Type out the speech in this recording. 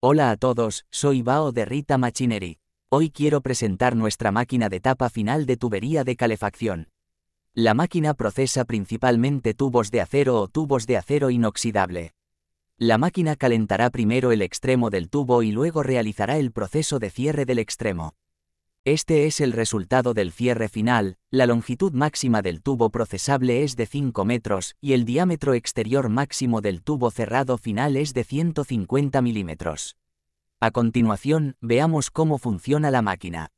Hola a todos, soy Bao de Rita Machinery. Hoy quiero presentar nuestra máquina de etapa final de tubería de calefacción. La máquina procesa principalmente tubos de acero o tubos de acero inoxidable. La máquina calentará primero el extremo del tubo y luego realizará el proceso de cierre del extremo. Este es el resultado del cierre final, la longitud máxima del tubo procesable es de 5 metros y el diámetro exterior máximo del tubo cerrado final es de 150 milímetros. A continuación, veamos cómo funciona la máquina.